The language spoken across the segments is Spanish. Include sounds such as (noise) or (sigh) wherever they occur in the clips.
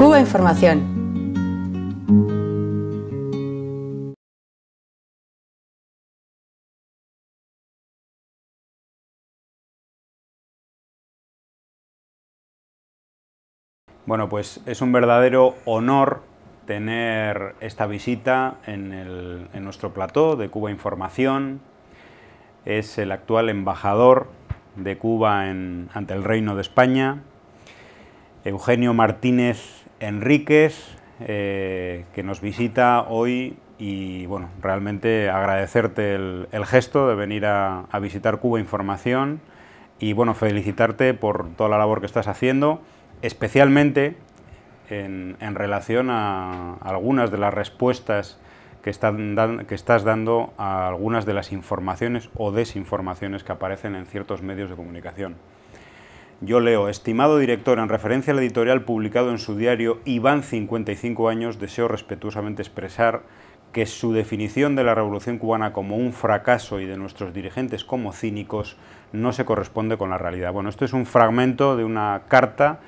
Cuba Información. Bueno, pues es un verdadero honor tener esta visita en, nuestro plató de Cuba Información. Es el actual embajador de Cuba ante el Reino de España, Eugenio Martínez Enríquez, eh, que nos visita hoy y bueno, realmente agradecerte el, gesto de venir a, visitar Cuba Información y bueno, felicitarte por toda la labor que estás haciendo, especialmente en, relación a algunas de las respuestas que estás dando a algunas de las informaciones o desinformaciones que aparecen en ciertos medios de comunicación. Yo leo, estimado director, en referencia al editorial publicado en su diario Iván 55 años, deseo respetuosamente expresar que su definición de la Revolución cubana como un fracaso y de nuestros dirigentes como cínicos no se corresponde con la realidad. Bueno, esto es un fragmento de una carta,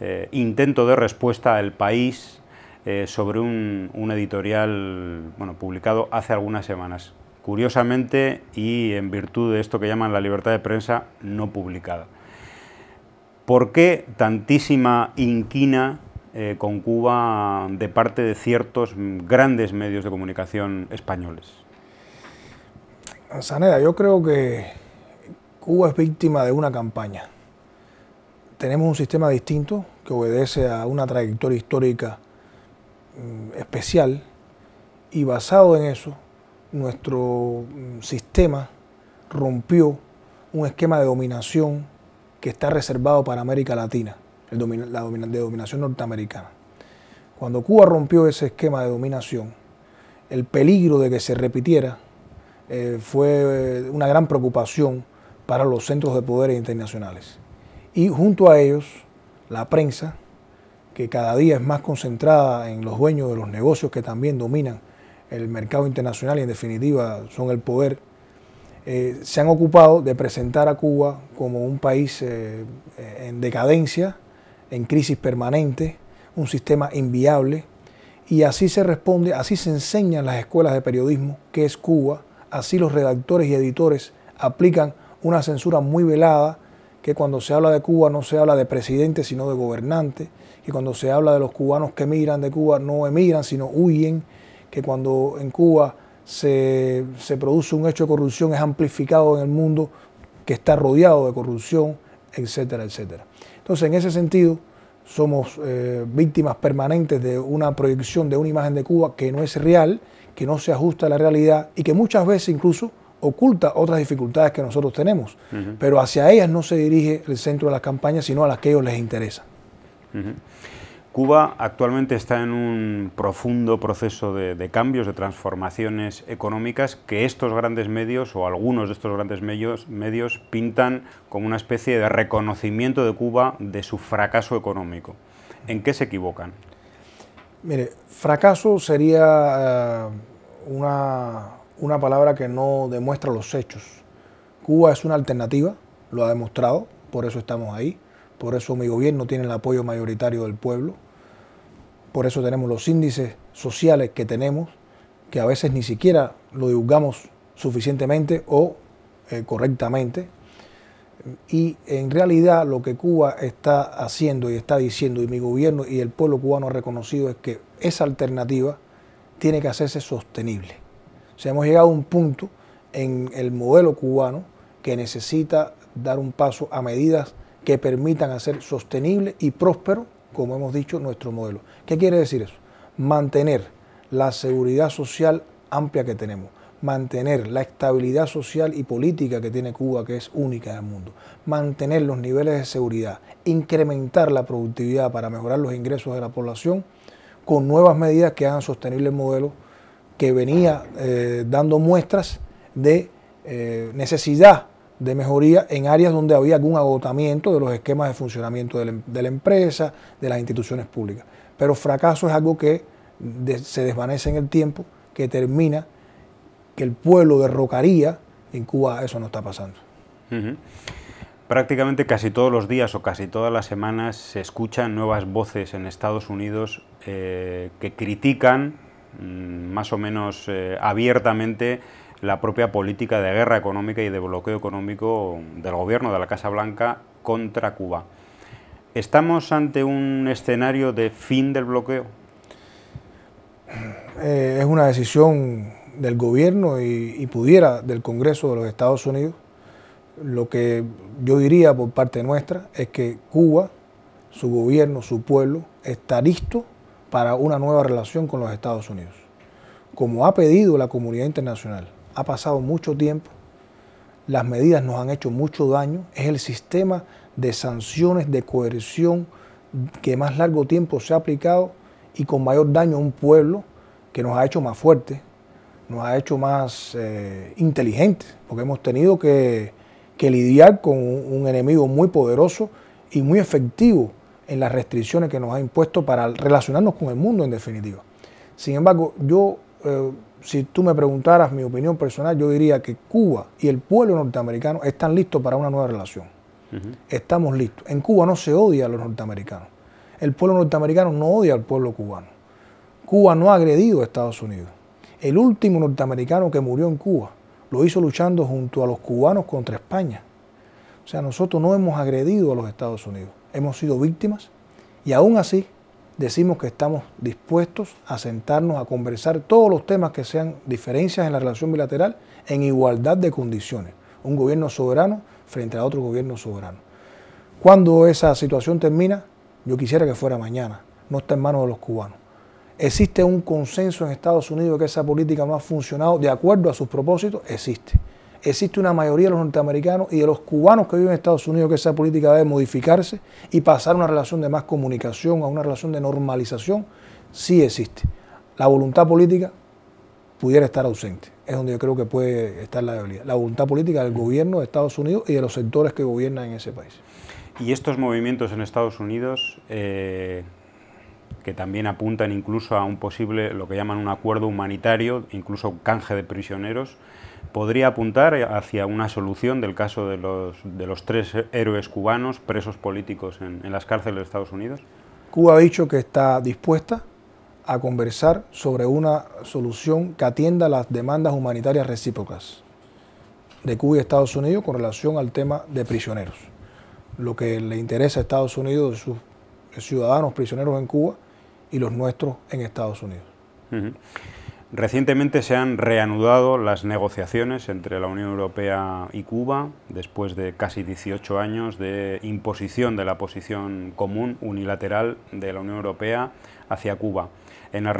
eh, intento de respuesta al país eh, sobre un, un editorial bueno, publicado hace algunas semanas. Curiosamente y en virtud de esto que llaman la libertad de prensa no publicada. ¿Por qué tantísima inquina eh, con Cuba de parte de ciertos grandes medios de comunicación españoles? Saneda, yo creo que Cuba es víctima de una campaña. Tenemos un sistema distinto que obedece a una trayectoria histórica mm, especial y basado en eso, nuestro mm, sistema rompió un esquema de dominación que está reservado para América Latina, la de dominación norteamericana. Cuando Cuba rompió ese esquema de dominación, el peligro de que se repitiera eh, fue eh, una gran preocupación para los centros de poderes internacionales. Y junto a ellos, la prensa, que cada día es más concentrada en los dueños de los negocios que también dominan el mercado internacional y en definitiva son el poder eh, se han ocupado de presentar a Cuba como un país eh, eh, en decadencia, en crisis permanente, un sistema inviable, y así se responde, así se enseña en las escuelas de periodismo que es Cuba, así los redactores y editores aplican una censura muy velada, que cuando se habla de Cuba no se habla de presidente, sino de gobernante, que cuando se habla de los cubanos que emigran de Cuba no emigran, sino huyen, que cuando en Cuba se, produce un hecho de corrupción, es amplificado en el mundo que está rodeado de corrupción, etcétera, etcétera. Entonces, en ese sentido, somos eh, víctimas permanentes de una proyección de una imagen de Cuba que no es real, que no se ajusta a la realidad y que muchas veces incluso oculta otras dificultades que nosotros tenemos. Pero hacia ellas no se dirige el centro de las campañas, sino a las que ellos les interesa. Cuba actualmente está en un profundo proceso de, cambios, de transformaciones económicas que estos grandes medios o algunos de estos grandes medios, medios pintan como una especie de reconocimiento de Cuba de su fracaso económico. ¿En qué se equivocan? Mire, fracaso sería eh, una, una palabra que no demuestra los hechos. Cuba es una alternativa, lo ha demostrado, por eso estamos ahí por eso mi gobierno tiene el apoyo mayoritario del pueblo, por eso tenemos los índices sociales que tenemos, que a veces ni siquiera lo divulgamos suficientemente o eh, correctamente. Y en realidad lo que Cuba está haciendo y está diciendo, y mi gobierno y el pueblo cubano ha reconocido, es que esa alternativa tiene que hacerse sostenible. O sea, hemos llegado a un punto en el modelo cubano que necesita dar un paso a medidas que permitan hacer sostenible y próspero, como hemos dicho, nuestro modelo. ¿Qué quiere decir eso? Mantener la seguridad social amplia que tenemos, mantener la estabilidad social y política que tiene Cuba, que es única en el mundo, mantener los niveles de seguridad, incrementar la productividad para mejorar los ingresos de la población, con nuevas medidas que hagan sostenible el modelo que venía eh, dando muestras de eh, necesidad de mejoría en áreas donde había algún agotamiento de los esquemas de funcionamiento de la, em, empresa, de las instituciones públicas. Pero fracaso es algo que se desvanece en el tiempo, que termina, que el pueblo derrocaría. En Cuba eso no está pasando. Prácticamente casi todos los días o casi todas las semanas se escuchan nuevas voces en Estados Unidos eh, que critican mm, más o menos eh, abiertamente la propia política de guerra económica y de bloqueo económico del gobierno de la Casa Blanca contra Cuba. ¿Estamos ante un escenario de fin del bloqueo? Eh, es una decisión del gobierno y, y, pudiera del Congreso de los Estados Unidos. Lo que yo diría por parte nuestra es que Cuba, su gobierno, su pueblo, está listo para una nueva relación con los Estados Unidos, como ha pedido la comunidad internacional ha pasado mucho tiempo, las medidas nos han hecho mucho daño, es el sistema de sanciones, de coerción que más largo tiempo se ha aplicado y con mayor daño a un pueblo que nos ha hecho más fuertes, nos ha hecho más eh, inteligentes, porque hemos tenido que, lidiar con un, enemigo muy poderoso y muy efectivo en las restricciones que nos ha impuesto para relacionarnos con el mundo en definitiva. Sin embargo, yo eh, si tú me preguntaras mi opinión personal, yo diría que Cuba y el pueblo norteamericano están listos para una nueva relación. Estamos listos. En Cuba no se odia a los norteamericanos. El pueblo norteamericano no odia al pueblo cubano. Cuba no ha agredido a Estados Unidos. El último norteamericano que murió en Cuba lo hizo luchando junto a los cubanos contra España. O sea, nosotros no hemos agredido a los Estados Unidos. Hemos sido víctimas y aún así decimos que estamos dispuestos a sentarnos a conversar todos los temas que sean diferencias en la relación bilateral en igualdad de condiciones. Un gobierno soberano frente a otro gobierno soberano. Cuando esa situación termina, yo quisiera que fuera mañana, no está en manos de los cubanos. Existe un consenso en Estados Unidos que esa política no ha funcionado de acuerdo a sus propósitos, existe existe una mayoría de los norteamericanos y de los cubanos que viven en Estados Unidos que esa política debe modificarse y pasar a una relación de más comunicación, a una relación de normalización, sí existe. La voluntad política pudiera estar ausente. Es donde yo creo que puede estar la debilidad. La voluntad política del gobierno de Estados Unidos y de los sectores que gobiernan en ese país. ¿Y estos movimientos en Estados Unidos eh, que también apuntan incluso a un posible, lo que llaman un acuerdo humanitario, incluso canje de prisioneros, podría apuntar hacia una solución del caso de los, de los tres héroes cubanos presos políticos en, en las cárceles de Estados Unidos? Cuba ha dicho que está dispuesta a conversar sobre una solución que atienda las demandas humanitarias recíprocas de Cuba y Estados Unidos con relación al tema de prisioneros. Lo que le interesa a Estados Unidos de sus ciudadanos prisioneros en Cuba y los nuestros en Estados Unidos. Recientemente se han reanudado las negociaciones entre la Unión Europea y Cuba después de casi 18 años de imposición de la posición común unilateral de la Unión Europea hacia Cuba. En, las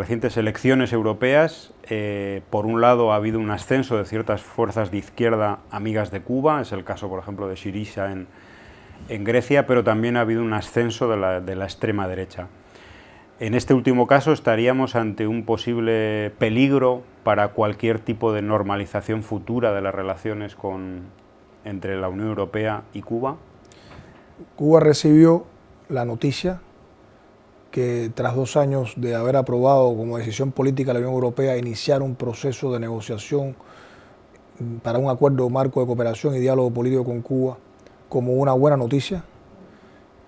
recientes elecciones europeas, eh, por un lado, ha habido un ascenso de ciertas fuerzas de izquierda amigas de Cuba, es el caso, por ejemplo, de Syriza en, Grecia, pero también ha habido un ascenso de la, de la extrema derecha. En este último caso estaríamos ante un posible peligro para cualquier tipo de normalización futura de las relaciones con, entre la Unión Europea y Cuba. Cuba recibió la noticia que tras dos años de haber aprobado como decisión política la Unión Europea iniciar un proceso de negociación mm, para un acuerdo marco de cooperación y diálogo político con Cuba como una buena noticia.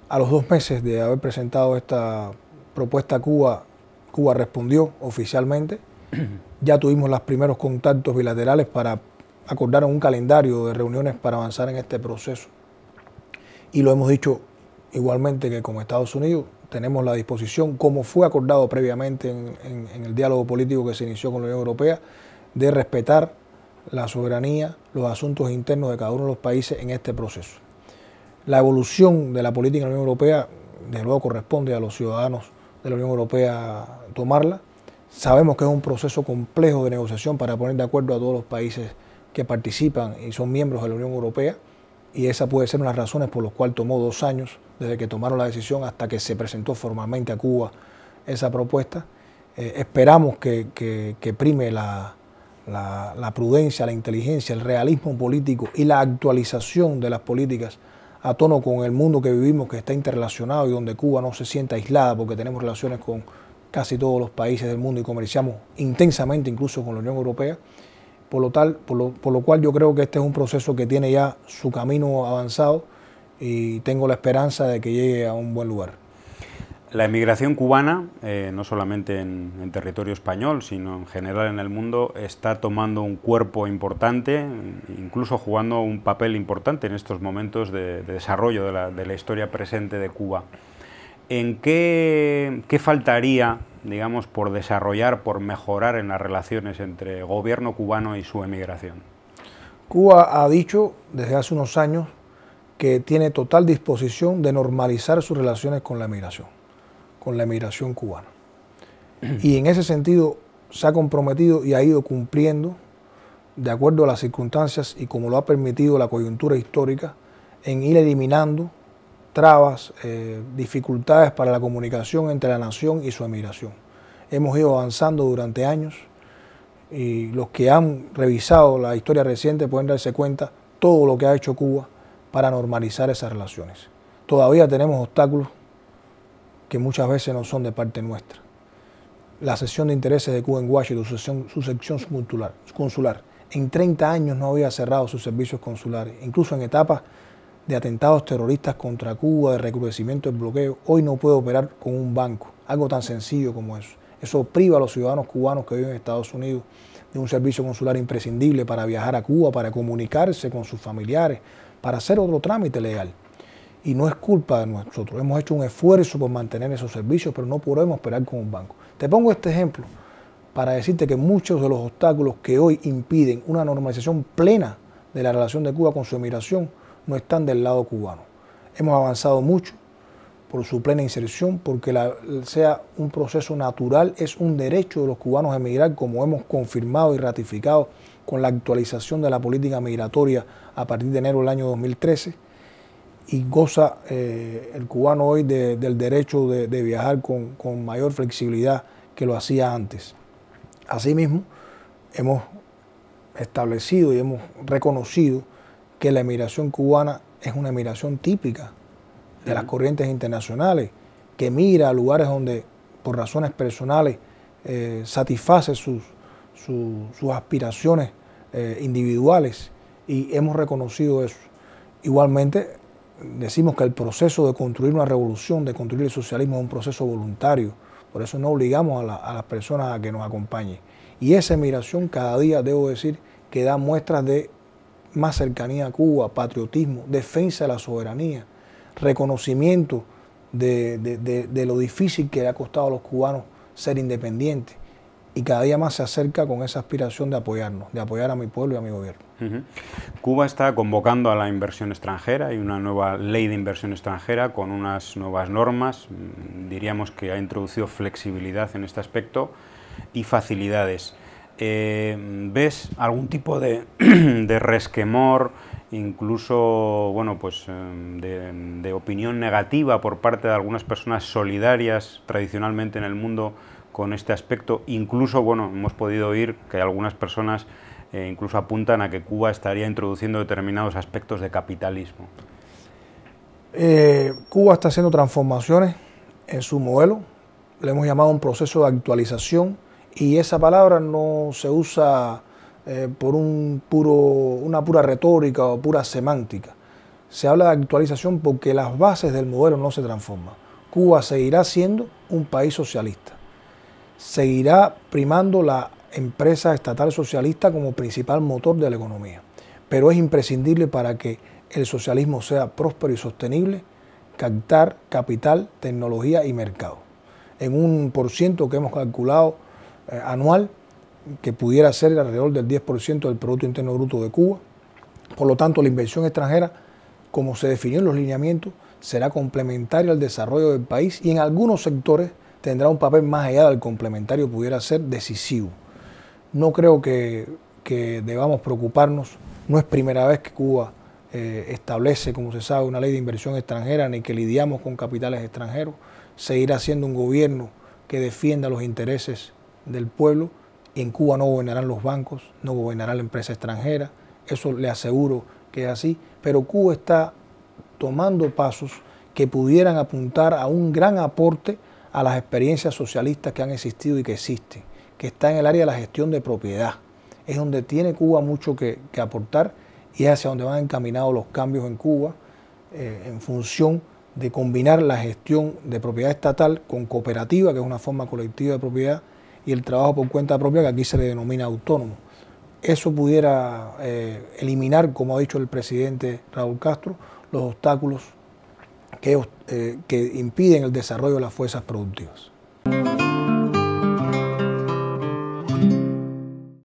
A los dos meses de haber presentado esta propuesta Cuba, Cuba respondió oficialmente. (clears throat) Ya tuvimos los primeros contactos bilaterales para acordar un calendario de reuniones para avanzar en este proceso. Y lo hemos dicho igualmente que con Estados Unidos tenemos la disposición, como fue acordado previamente en, el diálogo político que se inició con la Unión Europea, de respetar la soberanía, los asuntos internos de cada uno de los países en este proceso. La evolución de la política en la Unión Europea, desde luego, corresponde a los ciudadanos de la Unión Europea tomarla. Sabemos que es un proceso complejo de negociación para poner de acuerdo a todos los países que participan y son miembros de la Unión Europea y esa puede ser una de las razones por las cuales tomó dos años desde que tomaron la decisión hasta que se presentó formalmente a Cuba esa propuesta. Eh, esperamos que, prime la, la prudencia, la inteligencia, el realismo político y la actualización de las políticas a tono con el mundo que vivimos, que está interrelacionado y donde Cuba no se sienta aislada porque tenemos relaciones con casi todos los países del mundo y comerciamos intensamente incluso con la Unión Europea. Por lo, tal, por lo, por lo cual yo creo que este es un proceso que tiene ya su camino avanzado y tengo la esperanza de que llegue a un buen lugar. La emigración cubana, eh, no solamente en, territorio español, sino en general en el mundo, está tomando un cuerpo importante, incluso jugando un papel importante en estos momentos de, desarrollo de la, historia presente de Cuba. ¿En qué, qué faltaría, digamos, por desarrollar, por mejorar en las relaciones entre gobierno cubano y su emigración? Cuba ha dicho desde hace unos años que tiene total disposición de normalizar sus relaciones con la emigración con la emigración cubana. Y en ese sentido se ha comprometido y ha ido cumpliendo, de acuerdo a las circunstancias y como lo ha permitido la coyuntura histórica, en ir eliminando trabas, eh, dificultades para la comunicación entre la nación y su emigración. Hemos ido avanzando durante años y los que han revisado la historia reciente pueden darse cuenta todo lo que ha hecho Cuba para normalizar esas relaciones. Todavía tenemos obstáculos que muchas veces no son de parte nuestra. La sesión de intereses de Cuba en Washington, su sección, su sección consular, consular, en 30 años no había cerrado sus servicios consulares, incluso en etapas de atentados terroristas contra Cuba, de recrudecimiento del bloqueo, hoy no puede operar con un banco, algo tan sencillo como eso. Eso priva a los ciudadanos cubanos que viven en Estados Unidos de un servicio consular imprescindible para viajar a Cuba, para comunicarse con sus familiares, para hacer otro trámite legal y no es culpa de nosotros. Hemos hecho un esfuerzo por mantener esos servicios, pero no podemos esperar con un banco. Te pongo este ejemplo para decirte que muchos de los obstáculos que hoy impiden una normalización plena de la relación de Cuba con su emigración no están del lado cubano. Hemos avanzado mucho por su plena inserción, porque sea un proceso natural, es un derecho de los cubanos emigrar, como hemos confirmado y ratificado con la actualización de la política migratoria a partir de enero del año 2013 y goza eh, el cubano hoy del derecho de, viajar con, mayor flexibilidad que lo hacía antes. Asimismo, hemos establecido y hemos reconocido que la emigración cubana es una emigración típica de las corrientes internacionales, que mira a lugares donde por razones personales eh, satisface sus, aspiraciones eh, individuales y hemos reconocido eso. Igualmente decimos que el proceso de construir una revolución, de construir el socialismo es un proceso voluntario, por eso no obligamos a, las personas a que nos acompañen. Y esa emigración cada día, debo decir, que da muestras de más cercanía a Cuba, patriotismo, defensa de la soberanía, reconocimiento de lo difícil que le ha costado a los cubanos ser independientes y cada día más se acerca con esa aspiración de apoyarnos, de apoyar a mi pueblo y a mi gobierno. Cuba está convocando a la inversión extranjera y una nueva ley de inversión extranjera con unas nuevas normas, mm, diríamos que ha introducido flexibilidad en este aspecto y facilidades. Eh, ¿Ves algún tipo (clears throat) de, resquemor, incluso bueno, pues, eh, de, de opinión negativa por parte de algunas personas solidarias tradicionalmente en el mundo? con este aspecto. Incluso, bueno, hemos podido oír que algunas personas eh, incluso apuntan a que Cuba estaría introduciendo determinados aspectos de capitalismo. Eh, Cuba está haciendo transformaciones en su modelo, le hemos llamado un proceso de actualización y esa palabra no se usa eh, por un puro, una pura retórica o pura semántica. Se habla de actualización porque las bases del modelo no se transforman. Cuba seguirá siendo un país socialista seguirá primando la empresa estatal socialista como principal motor de la economía. Pero es imprescindible para que el socialismo sea próspero y sostenible, captar capital, tecnología y mercado. En un por ciento que hemos calculado eh, anual, que pudiera ser alrededor del 10% del Producto Interno Bruto de Cuba. Por lo tanto, la inversión extranjera, como se definió en los lineamientos, será complementaria al desarrollo del país y en algunos sectores tendrá un papel más allá del complementario, pudiera ser decisivo. No creo que, debamos preocuparnos, no es primera vez que Cuba eh, establece, como se sabe, una ley de inversión extranjera ni que lidiamos con capitales extranjeros, seguirá siendo un gobierno que defienda los intereses del pueblo. En Cuba no gobernarán los bancos, no gobernará la empresa extranjera, eso le aseguro que es así, pero Cuba está tomando pasos que pudieran apuntar a un gran aporte a las experiencias socialistas que han existido y que existen, que está en el área de la gestión de propiedad. Es donde tiene Cuba mucho que, aportar y es hacia donde van encaminados los cambios en Cuba eh, en función de combinar la gestión de propiedad estatal con cooperativa, que es una forma colectiva de propiedad, y el trabajo por cuenta propia, que aquí se le denomina autónomo. Eso pudiera eh, eliminar, como ha dicho el presidente Raúl Castro, los obstáculos que, eh, que impiden el desarrollo de las fuerzas productivas.